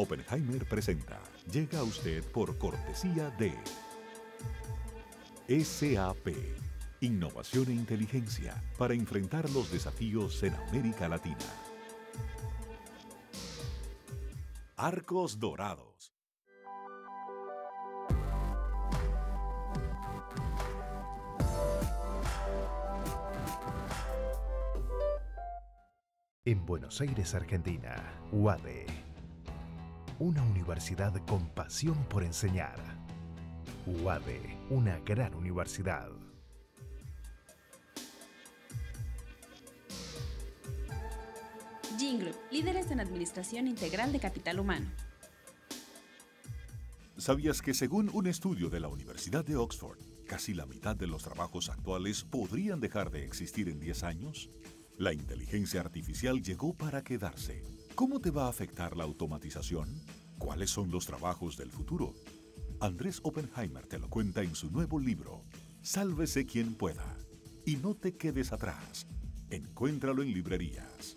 Oppenheimer presenta. Llega a usted por cortesía de SAP. Innovación e inteligencia para enfrentar los desafíos en América Latina. Arcos Dorados. En Buenos Aires, Argentina, UADE una universidad con pasión por enseñar. UADE, una gran universidad. Jingle, líderes en administración integral de capital humano. ¿Sabías que según un estudio de la Universidad de Oxford, casi la mitad de los trabajos actuales podrían dejar de existir en 10 años? La inteligencia artificial llegó para quedarse ¿Cómo te va a afectar la automatización? ¿Cuáles son los trabajos del futuro? Andrés Oppenheimer te lo cuenta en su nuevo libro, Sálvese quien pueda. Y no te quedes atrás. Encuéntralo en librerías.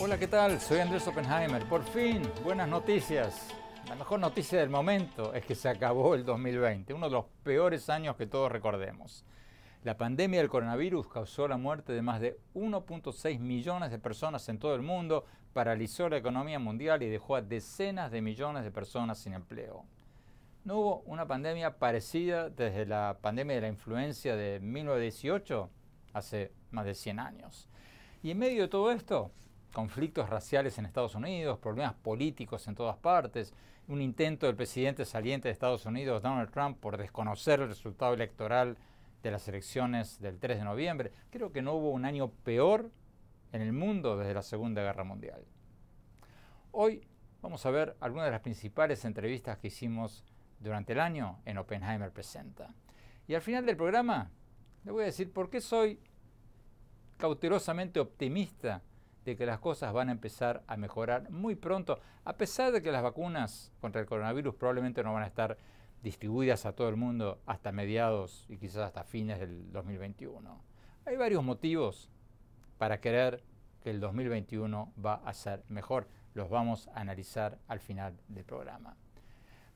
Hola, ¿qué tal? Soy Andrés Oppenheimer. Por fin, buenas noticias mejor noticia del momento es que se acabó el 2020, uno de los peores años que todos recordemos. La pandemia del coronavirus causó la muerte de más de 1.6 millones de personas en todo el mundo, paralizó la economía mundial y dejó a decenas de millones de personas sin empleo. ¿No hubo una pandemia parecida desde la pandemia de la influencia de 1918, hace más de 100 años? Y en medio de todo esto, conflictos raciales en Estados Unidos, problemas políticos en todas partes, un intento del presidente saliente de Estados Unidos, Donald Trump, por desconocer el resultado electoral de las elecciones del 3 de noviembre. Creo que no hubo un año peor en el mundo desde la Segunda Guerra Mundial. Hoy vamos a ver algunas de las principales entrevistas que hicimos durante el año en Oppenheimer Presenta. Y al final del programa le voy a decir por qué soy cautelosamente optimista de que las cosas van a empezar a mejorar muy pronto, a pesar de que las vacunas contra el coronavirus probablemente no van a estar distribuidas a todo el mundo hasta mediados y quizás hasta fines del 2021. Hay varios motivos para creer que el 2021 va a ser mejor. Los vamos a analizar al final del programa.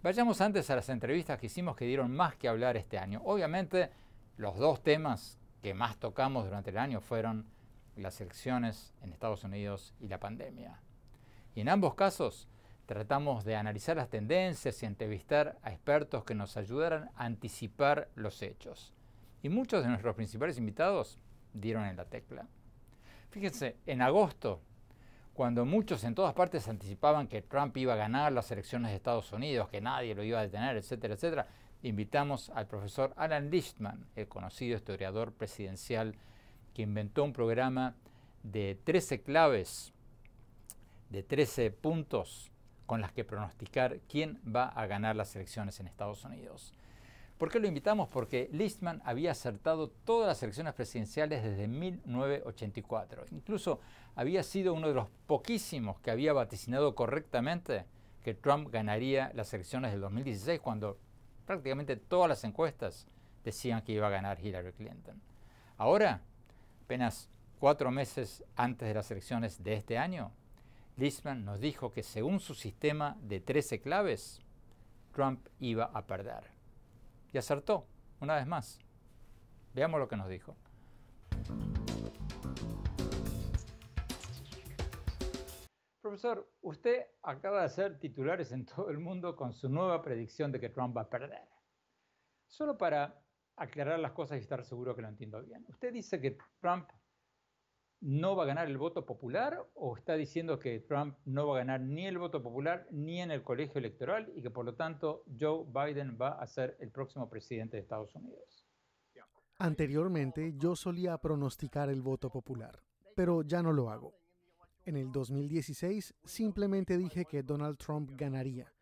Vayamos antes a las entrevistas que hicimos que dieron más que hablar este año. Obviamente, los dos temas que más tocamos durante el año fueron las elecciones en Estados Unidos y la pandemia. Y en ambos casos tratamos de analizar las tendencias y entrevistar a expertos que nos ayudaran a anticipar los hechos. Y muchos de nuestros principales invitados dieron en la tecla. Fíjense, en agosto, cuando muchos en todas partes anticipaban que Trump iba a ganar las elecciones de Estados Unidos, que nadie lo iba a detener, etcétera, etcétera, invitamos al profesor Alan Lichtman, el conocido historiador presidencial que inventó un programa de 13 claves, de 13 puntos con las que pronosticar quién va a ganar las elecciones en Estados Unidos. ¿Por qué lo invitamos? Porque Listman había acertado todas las elecciones presidenciales desde 1984. Incluso había sido uno de los poquísimos que había vaticinado correctamente que Trump ganaría las elecciones del 2016 cuando prácticamente todas las encuestas decían que iba a ganar Hillary Clinton. Ahora apenas cuatro meses antes de las elecciones de este año, Lisman nos dijo que según su sistema de 13 claves, Trump iba a perder. Y acertó, una vez más. Veamos lo que nos dijo. Profesor, usted acaba de hacer titulares en todo el mundo con su nueva predicción de que Trump va a perder. Solo para aclarar las cosas y estar seguro que lo entiendo bien. ¿Usted dice que Trump no va a ganar el voto popular o está diciendo que Trump no va a ganar ni el voto popular ni en el colegio electoral y que por lo tanto Joe Biden va a ser el próximo presidente de Estados Unidos? Anteriormente yo solía pronosticar el voto popular, pero ya no lo hago. En el 2016 simplemente dije que Donald Trump ganaría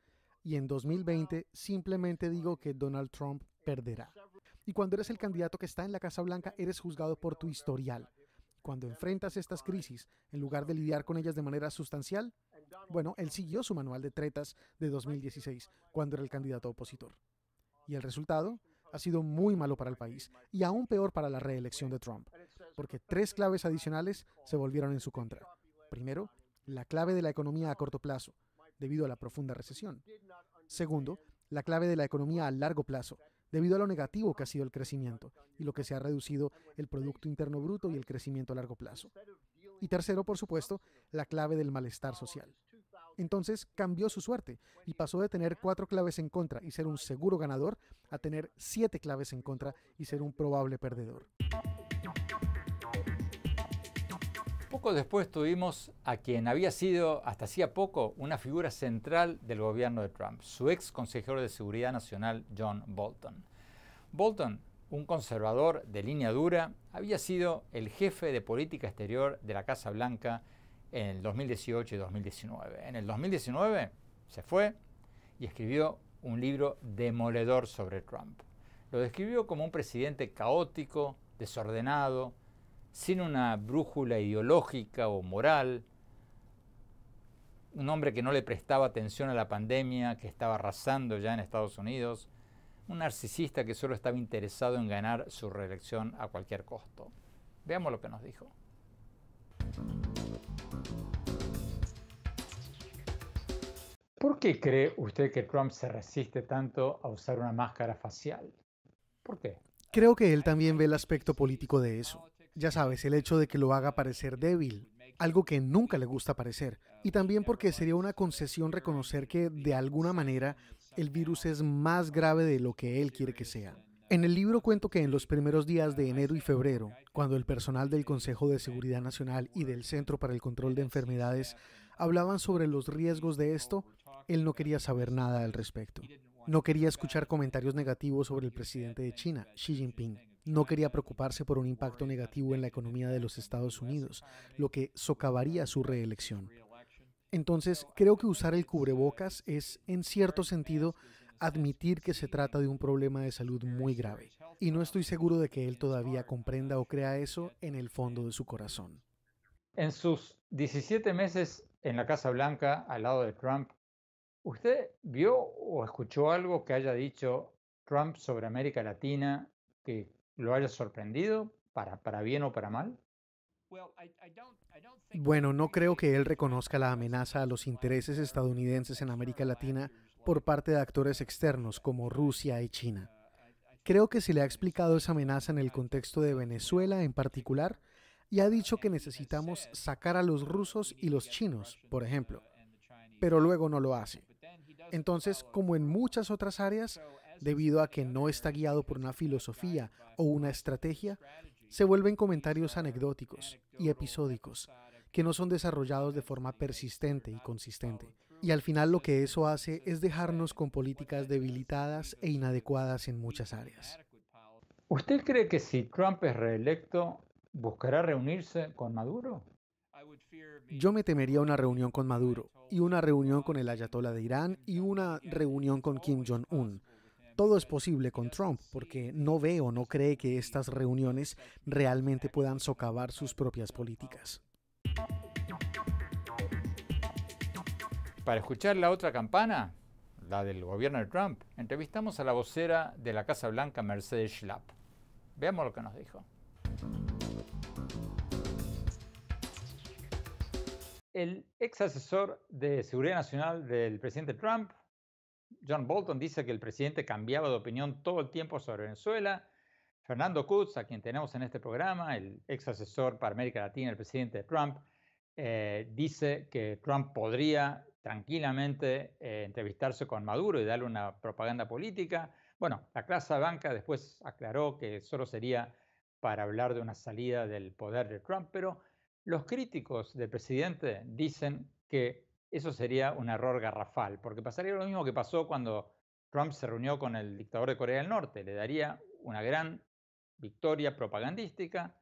y en 2020 simplemente digo que Donald Trump perderá. Y cuando eres el candidato que está en la Casa Blanca, eres juzgado por tu historial. Cuando enfrentas estas crisis, en lugar de lidiar con ellas de manera sustancial, bueno, él siguió su manual de tretas de 2016, cuando era el candidato opositor. Y el resultado ha sido muy malo para el país, y aún peor para la reelección de Trump, porque tres claves adicionales se volvieron en su contra. Primero, la clave de la economía a corto plazo, debido a la profunda recesión. Segundo, la clave de la economía a largo plazo, debido a lo negativo que ha sido el crecimiento y lo que se ha reducido el Producto Interno Bruto y el crecimiento a largo plazo. Y tercero, por supuesto, la clave del malestar social. Entonces cambió su suerte y pasó de tener cuatro claves en contra y ser un seguro ganador a tener siete claves en contra y ser un probable perdedor. Poco después tuvimos a quien había sido hasta hacía poco una figura central del gobierno de Trump, su ex consejero de Seguridad Nacional John Bolton. Bolton, un conservador de línea dura, había sido el jefe de política exterior de la Casa Blanca en el 2018 y 2019. En el 2019 se fue y escribió un libro demoledor sobre Trump. Lo describió como un presidente caótico, desordenado, sin una brújula ideológica o moral, un hombre que no le prestaba atención a la pandemia que estaba arrasando ya en Estados Unidos, un narcisista que solo estaba interesado en ganar su reelección a cualquier costo. Veamos lo que nos dijo. ¿Por qué cree usted que Trump se resiste tanto a usar una máscara facial? ¿Por qué? Creo que él también ve el aspecto político de eso. Ya sabes, el hecho de que lo haga parecer débil, algo que nunca le gusta parecer, y también porque sería una concesión reconocer que de alguna manera el virus es más grave de lo que él quiere que sea. En el libro cuento que en los primeros días de enero y febrero, cuando el personal del Consejo de Seguridad Nacional y del Centro para el Control de Enfermedades hablaban sobre los riesgos de esto, él no quería saber nada al respecto. No quería escuchar comentarios negativos sobre el presidente de China, Xi Jinping. No quería preocuparse por un impacto negativo en la economía de los Estados Unidos, lo que socavaría su reelección. Entonces, creo que usar el cubrebocas es, en cierto sentido, admitir que se trata de un problema de salud muy grave. Y no estoy seguro de que él todavía comprenda o crea eso en el fondo de su corazón. En sus 17 meses en la Casa Blanca, al lado de Trump, ¿usted vio o escuchó algo que haya dicho Trump sobre América Latina que lo haya sorprendido, para, para bien o para mal? Bueno, no creo que él reconozca la amenaza a los intereses estadounidenses en América Latina por parte de actores externos como Rusia y China. Uh, creo que se le ha explicado esa amenaza en el contexto de Venezuela en particular y ha dicho que necesitamos sacar a los rusos y los chinos, por uh, ejemplo, pero luego no lo hace. Entonces, como en muchas otras áreas, debido a que no está guiado por una filosofía o una estrategia, se vuelven comentarios anecdóticos y episódicos que no son desarrollados de forma persistente y consistente. Y al final lo que eso hace es dejarnos con políticas debilitadas e inadecuadas en muchas áreas. ¿Usted cree que si Trump es reelecto, buscará reunirse con Maduro? Yo me temería una reunión con Maduro, y una reunión con el ayatollah de Irán, y una reunión con Kim Jong-un todo es posible con Trump porque no ve o no cree que estas reuniones realmente puedan socavar sus propias políticas. Para escuchar la otra campana, la del gobierno de Trump, entrevistamos a la vocera de la Casa Blanca, Mercedes Schlapp. Veamos lo que nos dijo. El ex asesor de Seguridad Nacional del presidente Trump, John Bolton dice que el presidente cambiaba de opinión todo el tiempo sobre Venezuela. Fernando Kutz, a quien tenemos en este programa, el ex asesor para América Latina, el presidente Trump, eh, dice que Trump podría tranquilamente eh, entrevistarse con Maduro y darle una propaganda política. Bueno, la clase banca después aclaró que solo sería para hablar de una salida del poder de Trump, pero los críticos del presidente dicen que eso sería un error garrafal, porque pasaría lo mismo que pasó cuando Trump se reunió con el dictador de Corea del Norte. Le daría una gran victoria propagandística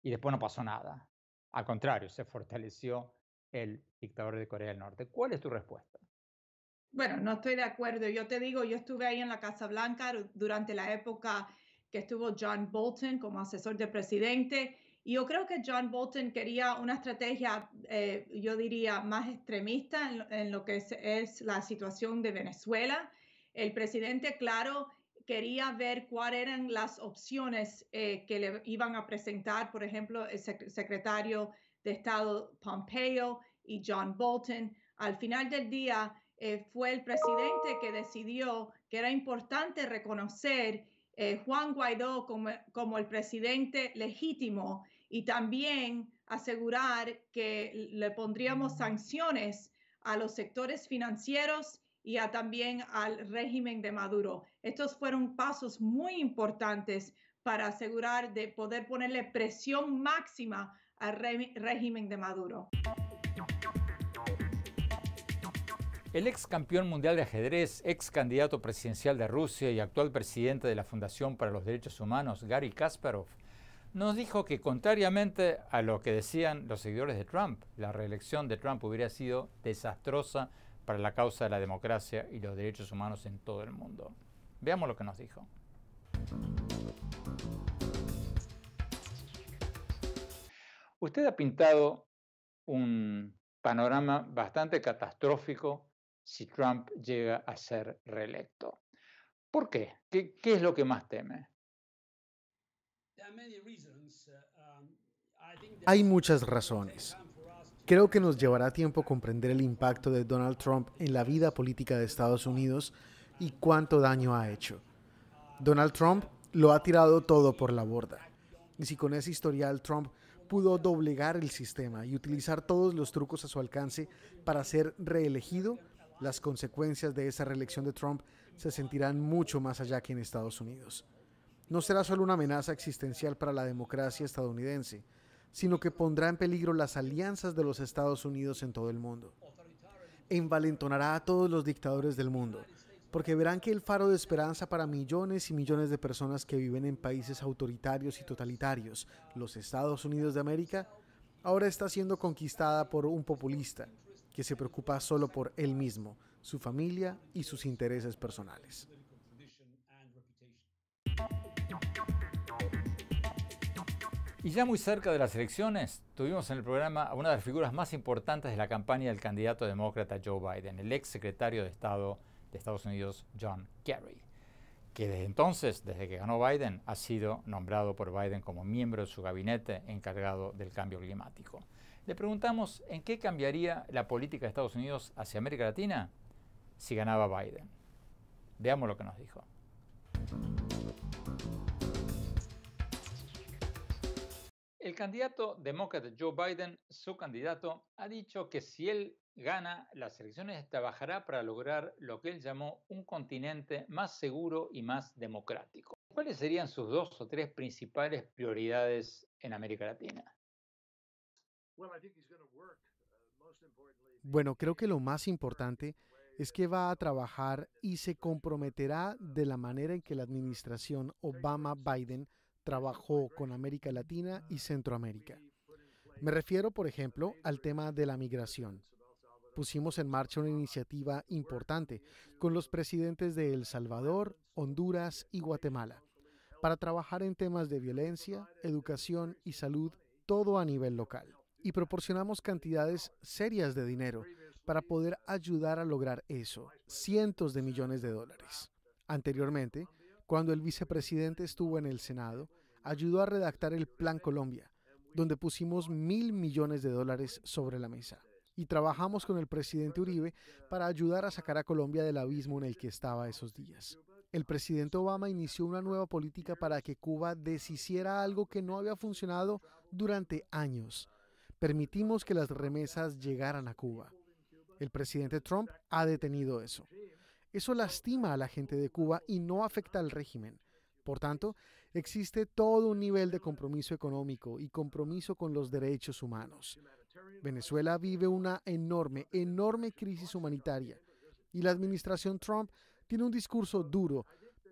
y después no pasó nada. Al contrario, se fortaleció el dictador de Corea del Norte. ¿Cuál es tu respuesta? Bueno, no estoy de acuerdo. Yo te digo, yo estuve ahí en la Casa Blanca durante la época que estuvo John Bolton como asesor de presidente y yo creo que John Bolton quería una estrategia, eh, yo diría, más extremista en lo, que es, la situación de Venezuela. El presidente, claro, quería ver cuáles eran las opciones eh, que le iban a presentar, por ejemplo, el secretario de Estado Pompeo y John Bolton. Al final del día, eh, fue el presidente que decidió que era importante reconocer eh, Juan Guaidó como, el presidente legítimo y también asegurar que le pondríamos sanciones a los sectores financieros y también al régimen de Maduro. Estos fueron pasos muy importantes para asegurar de poder ponerle presión máxima al régimen de Maduro. El ex campeón mundial de ajedrez, ex candidato presidencial de Rusia y actual presidente de la Fundación para los Derechos Humanos, Gary Kasparov, nos dijo que contrariamente a lo que decían los seguidores de Trump, la reelección de Trump hubiera sido desastrosa para la causa de la democracia y los derechos humanos en todo el mundo. Veamos lo que nos dijo. Usted ha pintado un panorama bastante catastrófico si Trump llega a ser reelecto. ¿Por qué? ¿Qué, es lo que más teme? Uh, um, Hay muchas razones. Creo que nos llevará tiempo comprender el impacto de Donald Trump en la vida política de Estados Unidos y cuánto daño ha hecho. Donald Trump lo ha tirado todo por la borda. Y si con ese historial Trump pudo doblegar el sistema y utilizar todos los trucos a su alcance para ser reelegido, las consecuencias de esa reelección de Trump se sentirán mucho más allá que en Estados Unidos. No será solo una amenaza existencial para la democracia estadounidense, sino que pondrá en peligro las alianzas de los Estados Unidos en todo el mundo. Envalentonará a todos los dictadores del mundo, porque verán que el faro de esperanza para millones y millones de personas que viven en países autoritarios y totalitarios, los Estados Unidos de América, ahora está siendo conquistada por un populista, que se preocupa solo por él mismo, su familia y sus intereses personales. Y ya muy cerca de las elecciones, tuvimos en el programa a una de las figuras más importantes de la campaña del candidato demócrata Joe Biden, el ex secretario de Estado de Estados Unidos, John Kerry, que desde entonces, desde que ganó Biden, ha sido nombrado por Biden como miembro de su gabinete encargado del cambio climático. Le preguntamos en qué cambiaría la política de Estados Unidos hacia América Latina si ganaba Biden. Veamos lo que nos dijo. El candidato demócrata Joe Biden, su candidato, ha dicho que si él gana las elecciones trabajará para lograr lo que él llamó un continente más seguro y más democrático. ¿Cuáles serían sus dos o tres principales prioridades en América Latina? Uh, bueno, creo que lo más importante es que va a trabajar y se comprometerá de la manera en que la administración Obama-Biden trabajó con América Latina y Centroamérica. Me refiero, por ejemplo, al tema de la migración. Pusimos en marcha una iniciativa importante con los presidentes de El Salvador, Honduras y Guatemala para trabajar en temas de violencia, educación y salud, todo a nivel local y proporcionamos cantidades serias de dinero para poder ayudar a lograr eso, cientos de millones de dólares. Anteriormente, cuando el vicepresidente estuvo en el Senado, ayudó a redactar el Plan Colombia, donde pusimos mil millones de dólares sobre la mesa. Y trabajamos con el presidente Uribe para ayudar a sacar a Colombia del abismo en el que estaba esos días. El presidente Obama inició una nueva política para que Cuba deshiciera algo que no había funcionado durante años, permitimos que las remesas llegaran a Cuba. El presidente Trump ha detenido eso. Eso lastima a la gente de Cuba y no afecta al régimen. Por tanto, existe todo un nivel de compromiso económico y compromiso con los derechos humanos. Venezuela vive una enorme, enorme crisis humanitaria y la administración Trump tiene un discurso duro,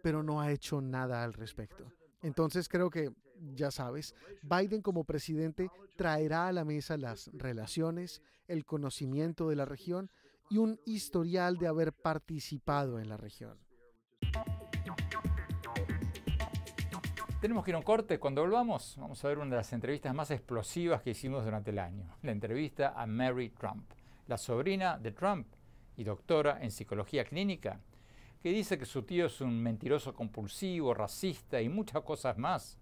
pero no ha hecho nada al respecto. Entonces creo que ya sabes, Biden como presidente traerá a la mesa las relaciones, el conocimiento de la región y un historial de haber participado en la región. Tenemos que ir a un corte. Cuando volvamos, vamos a ver una de las entrevistas más explosivas que hicimos durante el año. La entrevista a Mary Trump, la sobrina de Trump y doctora en psicología clínica, que dice que su tío es un mentiroso compulsivo, racista y muchas cosas más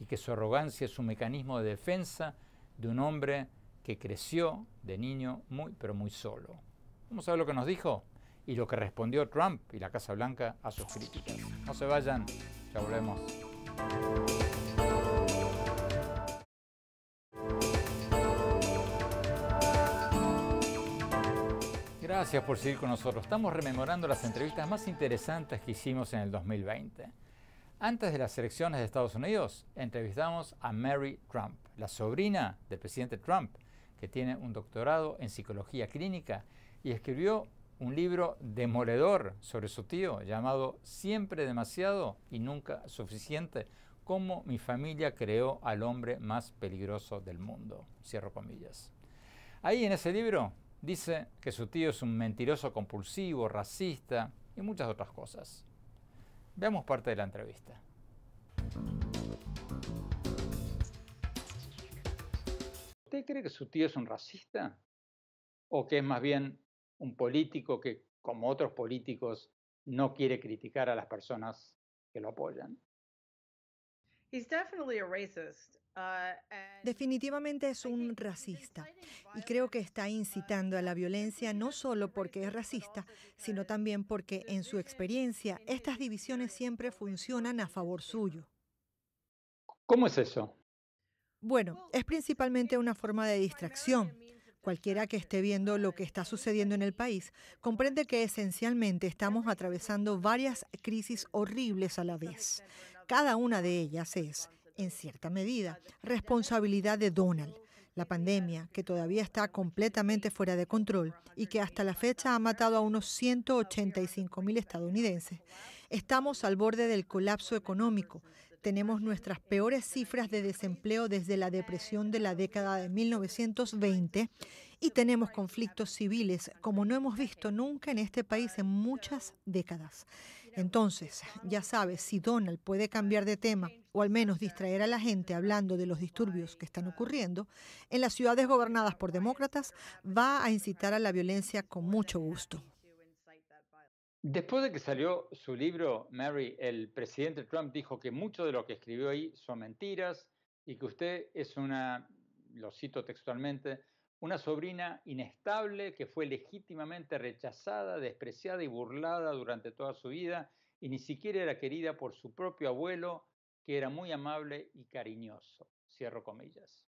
y que su arrogancia es un mecanismo de defensa de un hombre que creció de niño muy, pero muy solo. Vamos a ver lo que nos dijo y lo que respondió Trump y la Casa Blanca a sus críticas. No se vayan, ya volvemos. Gracias por seguir con nosotros. Estamos rememorando las entrevistas más interesantes que hicimos en el 2020. Antes de las elecciones de Estados Unidos, entrevistamos a Mary Trump, la sobrina del presidente Trump, que tiene un doctorado en psicología clínica y escribió un libro demoledor sobre su tío llamado Siempre demasiado y nunca suficiente, cómo mi familia creó al hombre más peligroso del mundo. Cierro comillas. Ahí en ese libro dice que su tío es un mentiroso compulsivo, racista y muchas otras cosas. Veamos parte de la entrevista. ¿Usted cree que su tío es un racista? ¿O que es más bien un político que, como otros políticos, no quiere criticar a las personas que lo apoyan? Uh, Definitivamente es un racista y creo que está uh, incitando a la violencia no solo porque es racista, sino también porque en su experiencia estas divisiones siempre funcionan a favor suyo. ¿Cómo es eso? Bueno, es principalmente una forma de distracción. Cualquiera que esté viendo lo uh, que está sucediendo en el país comprende que esencialmente estamos atravesando varias crisis horribles a la vez. Cada una de ellas es, en cierta medida, responsabilidad de Donald. La pandemia, que todavía está completamente fuera de control y que hasta la fecha ha matado a unos 185 mil estadounidenses, estamos al borde del colapso económico. Tenemos nuestras peores cifras de desempleo desde la depresión de la década de 1920 y tenemos conflictos civiles como no hemos visto nunca en este país en muchas décadas. Entonces, ya sabe, si Donald puede cambiar de tema o al menos distraer a la gente hablando de los disturbios que están ocurriendo, en las ciudades gobernadas por demócratas va a incitar a la violencia con mucho gusto. Después de que salió su libro, Mary, el presidente Trump dijo que mucho de lo que escribió ahí son mentiras y que usted es una, lo cito textualmente, una sobrina inestable que fue legítimamente rechazada, despreciada y burlada durante toda su vida y ni siquiera era querida por su propio abuelo, que era muy amable y cariñoso. Cierro comillas.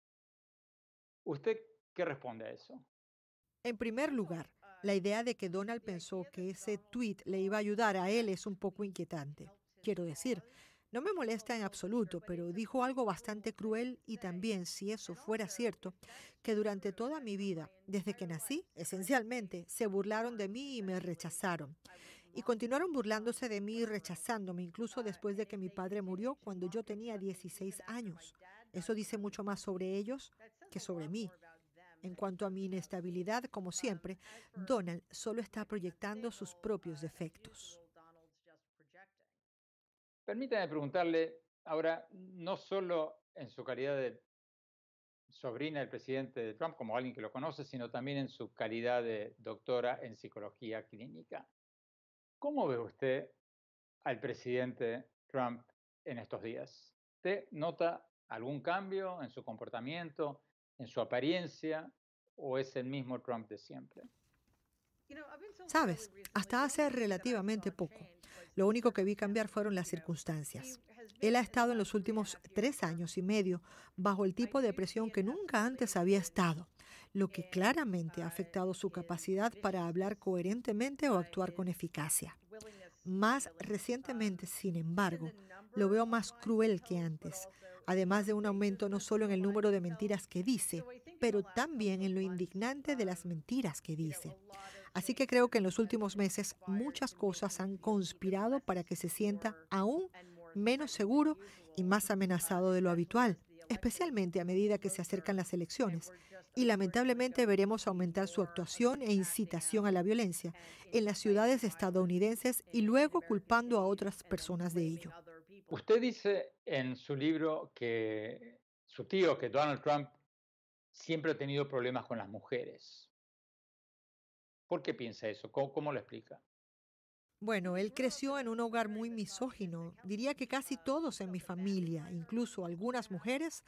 ¿Usted qué responde a eso? En primer lugar, la idea de que Donald pensó que ese tweet le iba a ayudar a él es un poco inquietante. Quiero decir, no me molesta en absoluto, pero dijo algo bastante cruel y también, si eso fuera cierto, que durante toda mi vida, desde que nací, esencialmente, se burlaron de mí y me rechazaron. Y continuaron burlándose de mí y rechazándome, incluso después de que mi padre murió cuando yo tenía 16 años. Eso dice mucho más sobre ellos que sobre mí. En cuanto a mi inestabilidad, como siempre, Donald solo está proyectando sus propios defectos. Permítame preguntarle ahora, no solo en su calidad de sobrina del presidente Trump, como alguien que lo conoce, sino también en su calidad de doctora en psicología clínica. ¿Cómo ve usted al presidente Trump en estos días? ¿Usted nota algún cambio en su comportamiento, en su apariencia, o es el mismo Trump de siempre? Sabes, hasta hace relativamente poco lo único que vi cambiar fueron las circunstancias. Él ha estado en los últimos tres años y medio bajo el tipo de presión que nunca antes había estado, lo que claramente ha afectado su capacidad para hablar coherentemente o actuar con eficacia. Más recientemente, sin embargo, lo veo más cruel que antes, además de un aumento no solo en el número de mentiras que dice, pero también en lo indignante de las mentiras que dice. Así que creo que en los últimos meses muchas cosas han conspirado para que se sienta aún menos seguro y más amenazado de lo habitual, especialmente a medida que se acercan las elecciones. Y lamentablemente veremos aumentar su actuación e incitación a la violencia en las ciudades estadounidenses y luego culpando a otras personas de ello. Usted dice en su libro que su tío, que Donald Trump, siempre ha tenido problemas con las mujeres. ¿Por qué piensa eso? ¿Cómo, lo explica? Bueno, él creció en un hogar muy misógino. Diría que casi todos en mi familia, incluso algunas mujeres,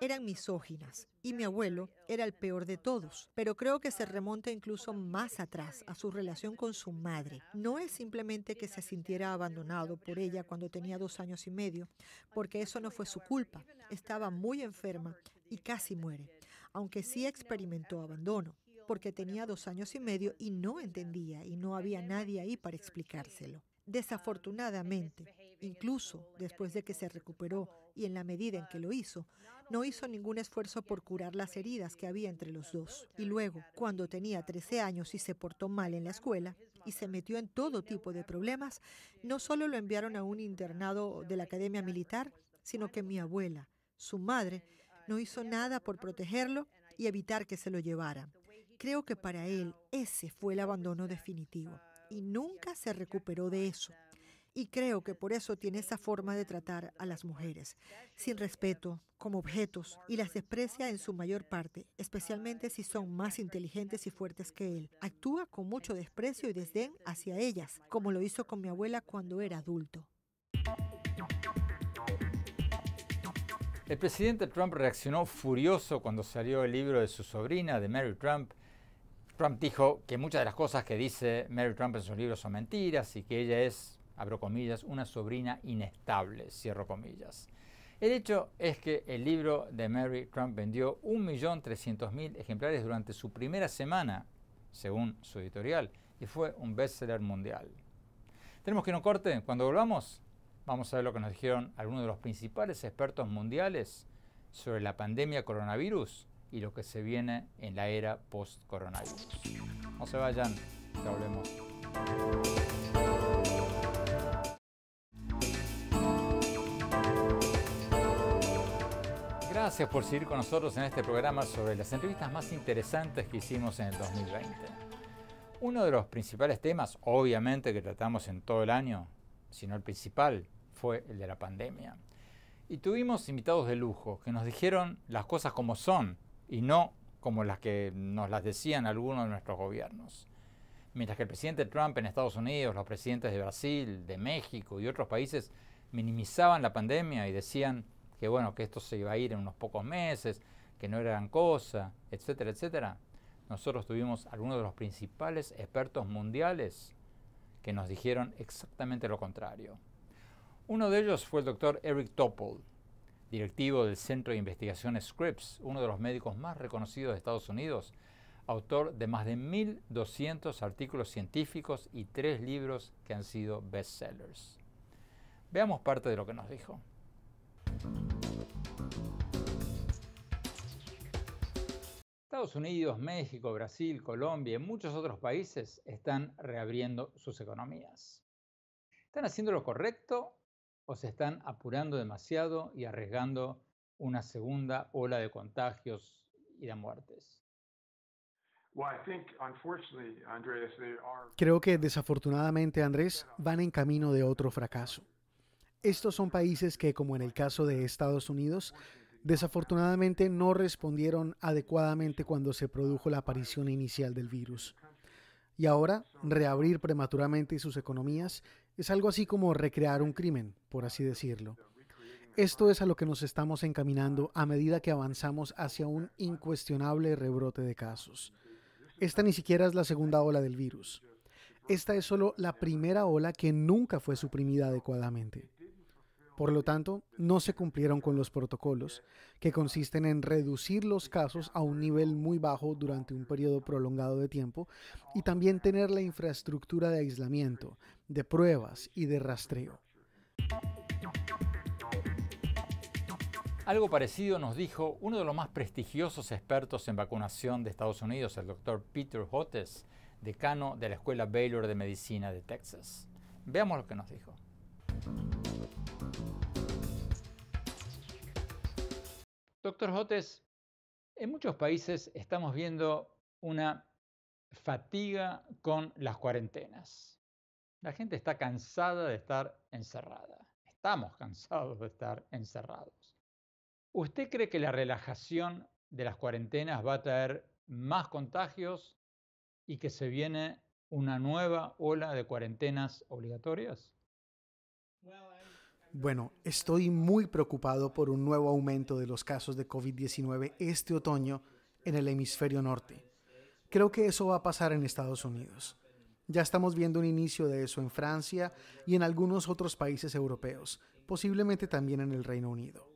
eran misóginas. Y mi abuelo era el peor de todos. Pero creo que se remonta incluso más atrás a su relación con su madre. No es simplemente que se sintiera abandonado por ella cuando tenía dos años y medio, porque eso no fue su culpa. Estaba muy enferma y casi muere, aunque sí experimentó abandono porque tenía dos años y medio y no entendía y no había nadie ahí para explicárselo. Desafortunadamente, incluso después de que se recuperó y en la medida en que lo hizo, no hizo ningún esfuerzo por curar las heridas que había entre los dos. Y luego, cuando tenía 13 años y se portó mal en la escuela y se metió en todo tipo de problemas, no solo lo enviaron a un internado de la Academia Militar, sino que mi abuela, su madre, no hizo nada por protegerlo y evitar que se lo llevaran. Creo que para él ese fue el abandono definitivo y nunca se recuperó de eso. Y creo que por eso tiene esa forma de tratar a las mujeres, sin respeto, como objetos, y las desprecia en su mayor parte, especialmente si son más inteligentes y fuertes que él. Actúa con mucho desprecio y desdén hacia ellas, como lo hizo con mi abuela cuando era adulto. El presidente Trump reaccionó furioso cuando salió el libro de su sobrina, de Mary Trump, Trump dijo que muchas de las cosas que dice Mary Trump en sus libros son mentiras y que ella es, abro comillas, una sobrina inestable, cierro comillas. El hecho es que el libro de Mary Trump vendió 1.300.000 ejemplares durante su primera semana, según su editorial, y fue un bestseller mundial. Tenemos que ir un corte. Cuando volvamos, vamos a ver lo que nos dijeron algunos de los principales expertos mundiales sobre la pandemia coronavirus y lo que se viene en la era post-coronavirus. No se vayan, ya volvemos. Gracias por seguir con nosotros en este programa sobre las entrevistas más interesantes que hicimos en el 2020. Uno de los principales temas, obviamente, que tratamos en todo el año, sino el principal, fue el de la pandemia. Y tuvimos invitados de lujo que nos dijeron las cosas como son, y no como las que nos las decían algunos de nuestros gobiernos. Mientras que el presidente Trump en Estados Unidos, los presidentes de Brasil, de México y otros países minimizaban la pandemia y decían que bueno, que esto se iba a ir en unos pocos meses, que no era gran cosa, etcétera, etcétera. Nosotros tuvimos algunos de los principales expertos mundiales que nos dijeron exactamente lo contrario. Uno de ellos fue el doctor Eric Topol, directivo del Centro de Investigación Scripps, uno de los médicos más reconocidos de Estados Unidos, autor de más de 1.200 artículos científicos y tres libros que han sido bestsellers. Veamos parte de lo que nos dijo. Estados Unidos, México, Brasil, Colombia y muchos otros países están reabriendo sus economías. ¿Están haciendo lo correcto o se están apurando demasiado y arriesgando una segunda ola de contagios y de muertes. Creo que desafortunadamente, Andrés, van en camino de otro fracaso. Estos son países que, como en el caso de Estados Unidos, desafortunadamente no respondieron adecuadamente cuando se produjo la aparición inicial del virus. Y ahora, reabrir prematuramente sus economías es algo así como recrear un crimen, por así decirlo. Esto es a lo que nos estamos encaminando a medida que avanzamos hacia un incuestionable rebrote de casos. Esta ni siquiera es la segunda ola del virus. Esta es solo la primera ola que nunca fue suprimida adecuadamente. Por lo tanto, no se cumplieron con los protocolos, que consisten en reducir los casos a un nivel muy bajo durante un periodo prolongado de tiempo y también tener la infraestructura de aislamiento, de pruebas y de rastreo. Algo parecido nos dijo uno de los más prestigiosos expertos en vacunación de Estados Unidos, el doctor Peter Hotes, decano de la Escuela Baylor de Medicina de Texas. Veamos lo que nos dijo. Doctor Hotes, en muchos países estamos viendo una fatiga con las cuarentenas. La gente está cansada de estar encerrada. Estamos cansados de estar encerrados. ¿Usted cree que la relajación de las cuarentenas va a traer más contagios y que se viene una nueva ola de cuarentenas obligatorias? Bueno, estoy muy preocupado por un nuevo aumento de los casos de COVID-19 este otoño en el hemisferio norte. Creo que eso va a pasar en Estados Unidos. Ya estamos viendo un inicio de eso en Francia y en algunos otros países europeos, posiblemente también en el Reino Unido.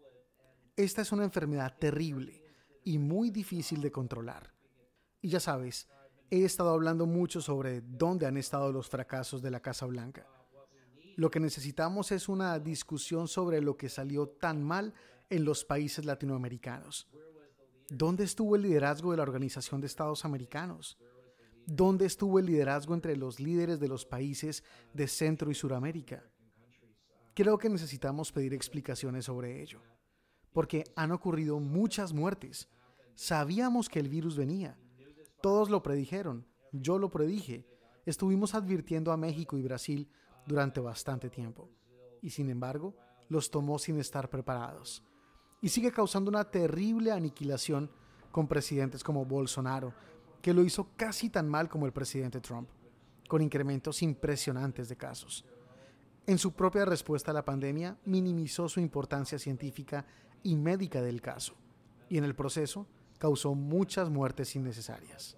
Esta es una enfermedad terrible y muy difícil de controlar. Y ya sabes, he estado hablando mucho sobre dónde han estado los fracasos de la Casa Blanca. Lo que necesitamos es una discusión sobre lo que salió tan mal en los países latinoamericanos. ¿Dónde estuvo el liderazgo de la Organización de Estados Americanos? ¿Dónde estuvo el liderazgo entre los líderes de los países de Centro y Suramérica? Creo que necesitamos pedir explicaciones sobre ello, porque han ocurrido muchas muertes. Sabíamos que el virus venía. Todos lo predijeron, yo lo predije. Estuvimos advirtiendo a México y Brasil durante bastante tiempo. Y sin embargo, los tomó sin estar preparados. Y sigue causando una terrible aniquilación con presidentes como Bolsonaro, que lo hizo casi tan mal como el presidente Trump, con incrementos impresionantes de casos. En su propia respuesta a la pandemia, minimizó su importancia científica y médica del caso, y en el proceso causó muchas muertes innecesarias.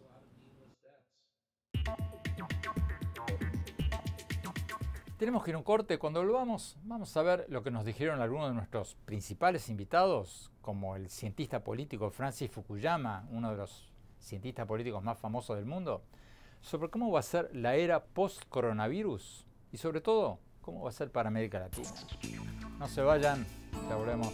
Tenemos que ir a un corte. Cuando volvamos, vamos a ver lo que nos dijeron algunos de nuestros principales invitados, como el cientista político Francis Fukuyama, uno de los cientistas políticos más famosos del mundo, sobre cómo va a ser la era post-coronavirus y sobre todo cómo va a ser para América Latina. No se vayan, ya volvemos.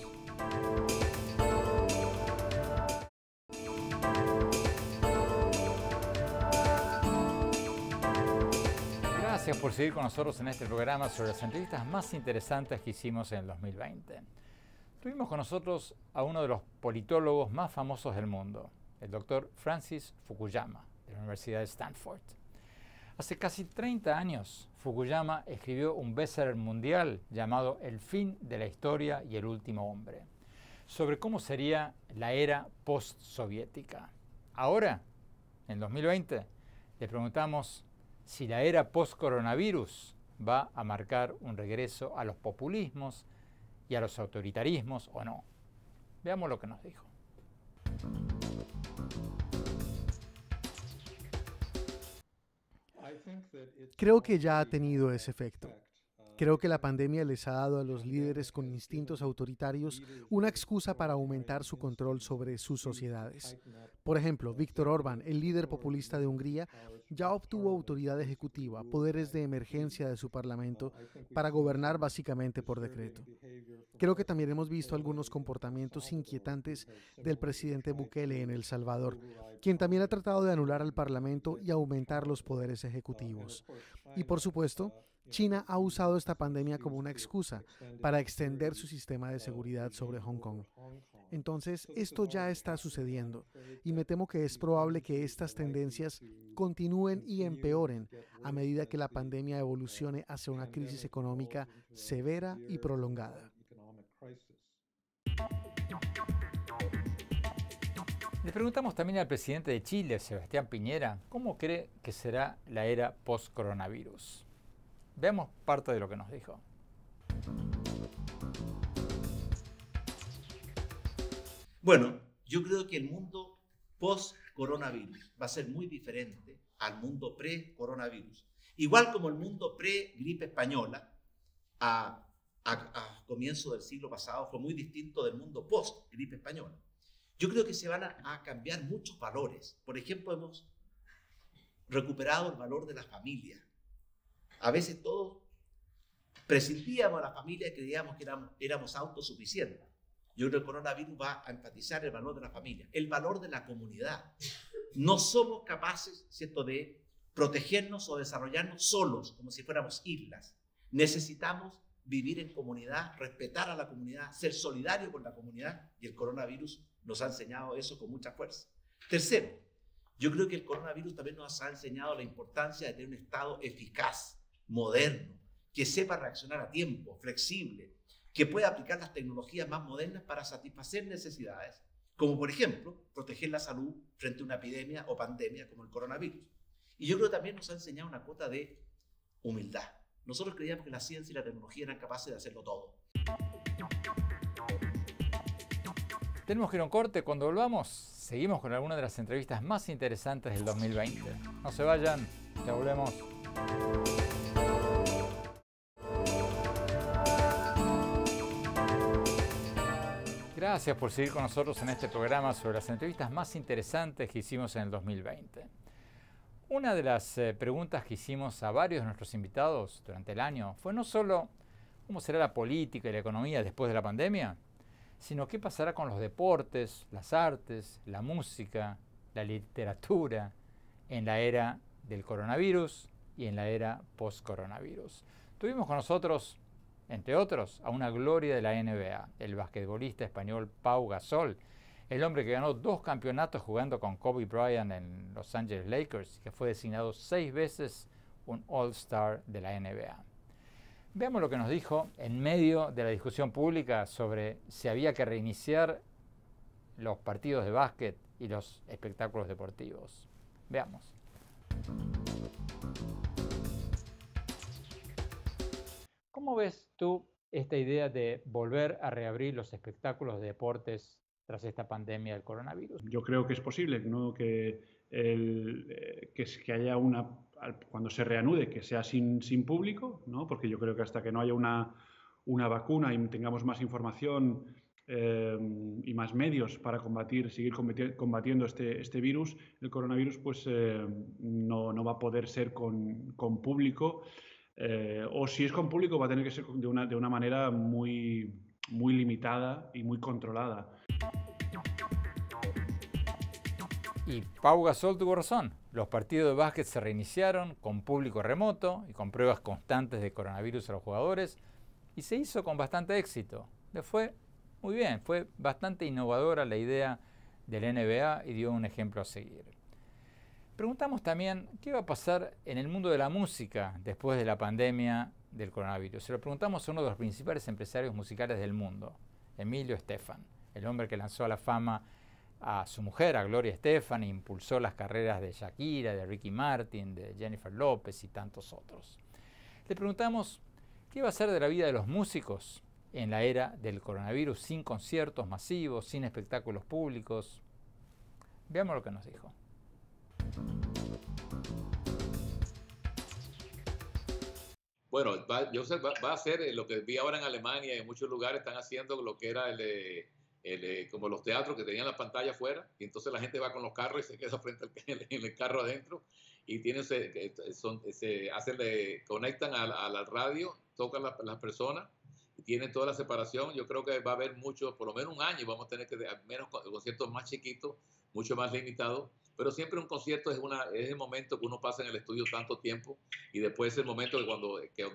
Gracias por seguir con nosotros en este programa sobre las entrevistas más interesantes que hicimos en el 2020. Tuvimos con nosotros a uno de los politólogos más famosos del mundo, el doctor Francis Fukuyama, de la Universidad de Stanford. Hace casi 30 años, Fukuyama escribió un bestseller mundial llamado El fin de la historia y el último hombre, sobre cómo sería la era postsoviética. Ahora, en 2020, le preguntamos si la era post-coronavirus va a marcar un regreso a los populismos y a los autoritarismos o no. Veamos lo que nos dijo. Creo que ya ha tenido ese efecto. Creo que la pandemia les ha dado a los líderes con instintos autoritarios una excusa para aumentar su control sobre sus sociedades. Por ejemplo, Víctor Orbán, el líder populista de Hungría, ya obtuvo autoridad ejecutiva, poderes de emergencia de su parlamento para gobernar básicamente por decreto. Creo que también hemos visto algunos comportamientos inquietantes del presidente Bukele en El Salvador, quien también ha tratado de anular al parlamento y aumentar los poderes ejecutivos. Y por supuesto, China ha usado esta pandemia como una excusa para extender su sistema de seguridad sobre Hong Kong. Entonces, esto ya está sucediendo y me temo que es probable que estas tendencias continúen y empeoren a medida que la pandemia evolucione hacia una crisis económica severa y prolongada. Le preguntamos también al presidente de Chile, Sebastián Piñera, cómo cree que será la era post-coronavirus. Veamos parte de lo que nos dijo. Bueno, yo creo que el mundo post-coronavirus va a ser muy diferente al mundo pre-coronavirus. Igual como el mundo pre-gripe española, a, comienzos del siglo pasado, fue muy distinto del mundo post-gripe española. Yo creo que se van a, a, cambiar muchos valores. Por ejemplo, hemos recuperado el valor de la familia, a veces todos prescindíamos a la familia y creíamos que éramos, éramos autosuficientes. Yo creo que el coronavirus va a enfatizar el valor de la familia, el valor de la comunidad. No somos capaces, ¿cierto?, de protegernos o desarrollarnos solos, como si fuéramos islas. Necesitamos vivir en comunidad, respetar a la comunidad, ser solidario con la comunidad, y el coronavirus nos ha enseñado eso con mucha fuerza. Tercero, yo creo que el coronavirus también nos ha enseñado la importancia de tener un Estado eficaz, moderno, que sepa reaccionar a tiempo, flexible, que pueda aplicar las tecnologías más modernas para satisfacer necesidades, como por ejemplo proteger la salud frente a una epidemia o pandemia como el coronavirus. Y yo creo que también nos ha enseñado una cuota de humildad. Nosotros creíamos que la ciencia y la tecnología eran capaces de hacerlo todo. Tenemos que ir a un corte. Cuando volvamos, seguimos con alguna de las entrevistas más interesantes del 2020. No se vayan, ya volvemos. Gracias por seguir con nosotros en este programa sobre las entrevistas más interesantes que hicimos en el 2020. Una de las eh, preguntas que hicimos a varios de nuestros invitados durante el año fue no solo cómo será la política y la economía después de la pandemia, sino qué pasará con los deportes, las artes, la música, la literatura en la era del coronavirus y en la era post-coronavirus. Tuvimos con nosotros entre otros, a una gloria de la NBA, el basquetbolista español Pau Gasol, el hombre que ganó dos campeonatos jugando con Kobe Bryant en Los Angeles Lakers, y que fue designado seis veces un All-Star de la NBA. Veamos lo que nos dijo en medio de la discusión pública sobre si había que reiniciar los partidos de básquet y los espectáculos deportivos. Veamos. ¿Cómo ves tú esta idea de volver a reabrir los espectáculos de deportes tras esta pandemia del coronavirus? Yo creo que es posible, ¿no? que, eh, que, haya una, cuando se reanude, que sea sin, público, ¿no? porque yo creo que hasta que no haya una, vacuna y tengamos más información em, y más medios para combatir, seguir combatiendo este, este virus, el coronavirus, pues eh, no, va a poder ser con, con público eh, o si es con público va a tener que ser de una, manera muy, muy limitada y muy controlada. Y Pau Gasol tuvo razón. Los partidos de básquet se reiniciaron con público remoto y con pruebas constantes de coronavirus a los jugadores y se hizo con bastante éxito. Le fue muy bien, fue bastante innovadora la idea del NBA y dio un ejemplo a seguir. Preguntamos también qué va a pasar en el mundo de la música después de la pandemia del coronavirus. Se lo preguntamos a uno de los principales empresarios musicales del mundo, Emilio Estefan, el hombre que lanzó a la fama a su mujer, a Gloria Estefan, e impulsó las carreras de Shakira, de Ricky Martin, de Jennifer López y tantos otros. Le preguntamos qué va a ser de la vida de los músicos en la era del coronavirus, sin conciertos masivos, sin espectáculos públicos. Veamos lo que nos dijo. Bueno, va, va, a ser eh, lo que vi ahora en Alemania y en muchos lugares están haciendo lo que era el, como los teatros que tenían la pantalla afuera y entonces la gente va con los carros y se queda frente al en el, carro adentro y tienen eh, hacen, le conectan a, la radio, tocan las personas y tienen toda la separación. Yo creo que va a haber mucho, por lo menos un año, vamos a tener que al menos conciertos más chiquitos mucho más limitado, pero siempre un concierto es, una, el momento que uno pasa en el estudio tanto tiempo y después es el momento que cuando, que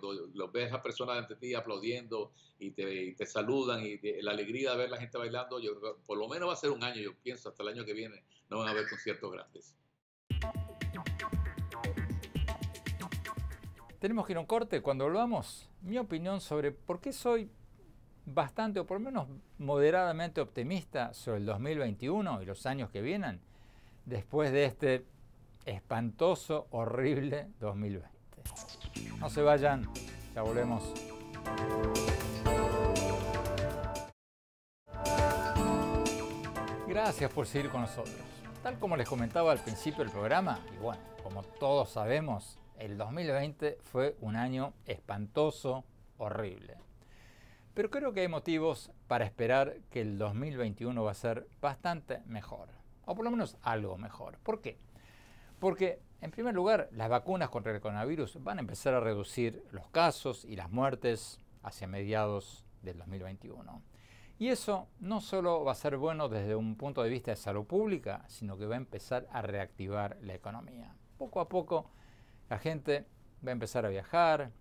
ves a personas ante ti aplaudiendo y te, saludan y la alegría de ver la gente bailando, yo, por lo menos va a ser un año, yo pienso, hasta el año que viene no van a haber conciertos grandes. Tenemos que ir a un corte. Cuando volvamos, mi opinión sobre por qué soy bastante o por lo menos moderadamente optimista sobre el 2021 y los años que vienen después de este espantoso, horrible 2020. No se vayan, ya volvemos. Gracias por seguir con nosotros. Tal como les comentaba al principio del programa, y bueno, como todos sabemos, el 2020 fue un año espantoso, horrible. Pero creo que hay motivos para esperar que el 2021 va a ser bastante mejor, o por lo menos algo mejor. ¿Por qué? Porque, en primer lugar, las vacunas contra el coronavirus van a empezar a reducir los casos y las muertes hacia mediados del 2021. Y eso no solo va a ser bueno desde un punto de vista de salud pública, sino que va a empezar a reactivar la economía. Poco a poco la gente va a empezar a viajar,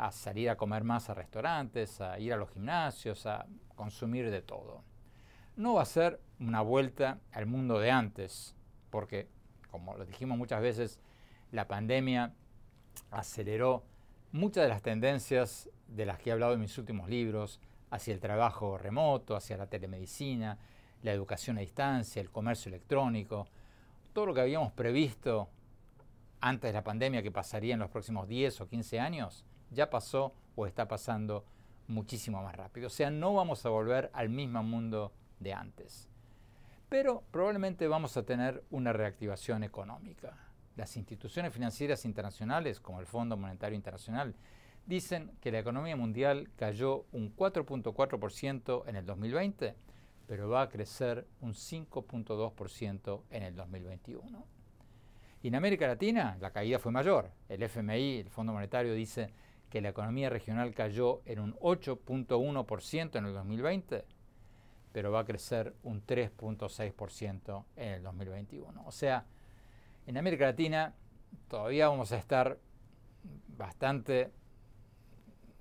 a salir a comer más a restaurantes, a ir a los gimnasios, a consumir de todo. No va a ser una vuelta al mundo de antes, porque, como lo dijimos muchas veces, la pandemia aceleró muchas de las tendencias de las que he hablado en mis últimos libros, hacia el trabajo remoto, hacia la telemedicina, la educación a distancia, el comercio electrónico, todo lo que habíamos previsto antes de la pandemia que pasaría en los próximos 10 o 15 años, ya pasó o está pasando muchísimo más rápido. O sea, no vamos a volver al mismo mundo de antes. Pero probablemente vamos a tener una reactivación económica. Las instituciones financieras internacionales, como el Fondo Monetario Internacional, dicen que la economía mundial cayó un 4.4% en el 2020, pero va a crecer un 5.2% en el 2021. Y en América Latina la caída fue mayor. El FMI, el Fondo Monetario, dice que la economía regional cayó en un 8.1% en el 2020, pero va a crecer un 3.6% en el 2021. O sea, en América Latina todavía vamos a estar bastante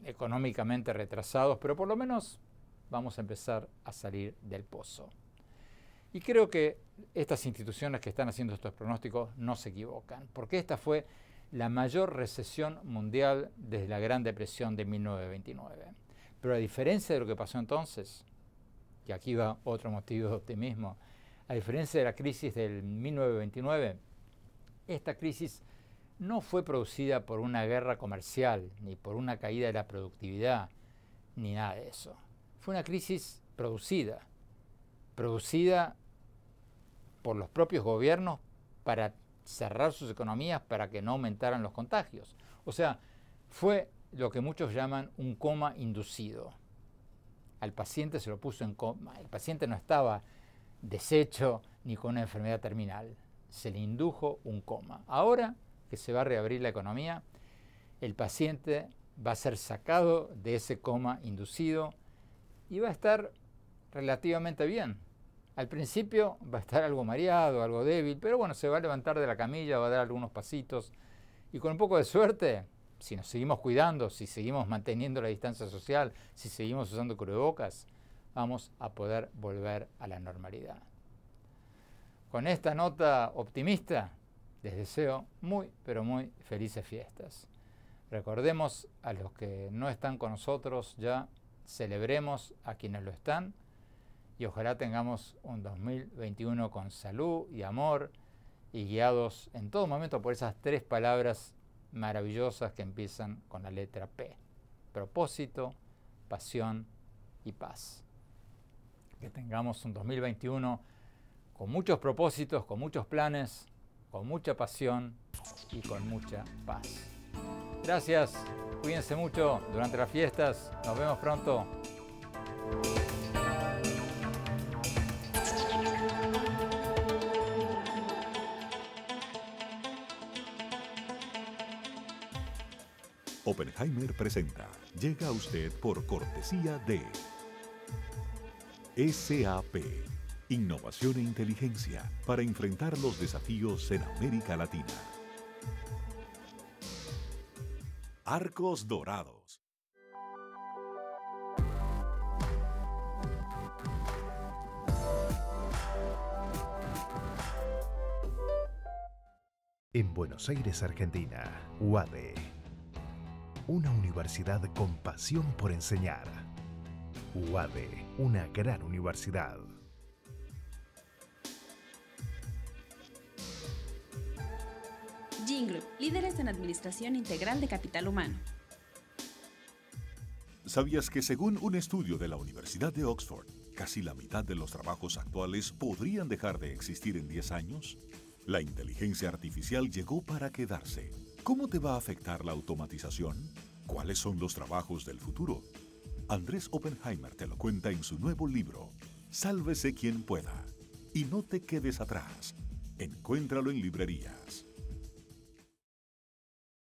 económicamente retrasados, pero por lo menos vamos a empezar a salir del pozo. Y creo que estas instituciones que están haciendo estos pronósticos no se equivocan, porque esta fue la mayor recesión mundial desde la Gran Depresión de 1929. Pero a diferencia de lo que pasó entonces, y aquí va otro motivo de optimismo, a diferencia de la crisis del 1929, esta crisis no fue producida por una guerra comercial, ni por una caída de la productividad, ni nada de eso. Fue una crisis producida, producida por los propios gobiernos para cerrar sus economías para que no aumentaran los contagios. O sea, fue lo que muchos llaman un coma inducido. Al paciente se lo puso en coma. El paciente no estaba deshecho ni con una enfermedad terminal. Se le indujo un coma. Ahora que se va a reabrir la economía, el paciente va a ser sacado de ese coma inducido y va a estar relativamente bien. Al principio va a estar algo mareado, algo débil, pero bueno, se va a levantar de la camilla, va a dar algunos pasitos y con un poco de suerte, si nos seguimos cuidando, si seguimos manteniendo la distancia social, si seguimos usando cubrebocas, vamos a poder volver a la normalidad. Con esta nota optimista, les deseo muy, pero muy felices fiestas. Recordemos a los que no están con nosotros ya, celebremos a quienes lo están y ojalá tengamos un 2021 con salud y amor y guiados en todo momento por esas tres palabras maravillosas que empiezan con la letra P. Propósito, pasión y paz. Que tengamos un 2021 con muchos propósitos, con muchos planes, con mucha pasión y con mucha paz. Gracias, cuídense mucho durante las fiestas, nos vemos pronto. Oppenheimer presenta. Llega a usted por cortesía de SAP. Innovación e inteligencia para enfrentar los desafíos en América Latina. Arcos Dorados. En Buenos Aires, Argentina, UADE una universidad con pasión por enseñar. UADE, una gran universidad. Jingle, líderes en administración integral de capital humano. ¿Sabías que según un estudio de la Universidad de Oxford, casi la mitad de los trabajos actuales podrían dejar de existir en 10 años? La inteligencia artificial llegó para quedarse ¿Cómo te va a afectar la automatización? ¿Cuáles son los trabajos del futuro? Andrés Oppenheimer te lo cuenta en su nuevo libro, Sálvese quien pueda. Y no te quedes atrás. Encuéntralo en librerías.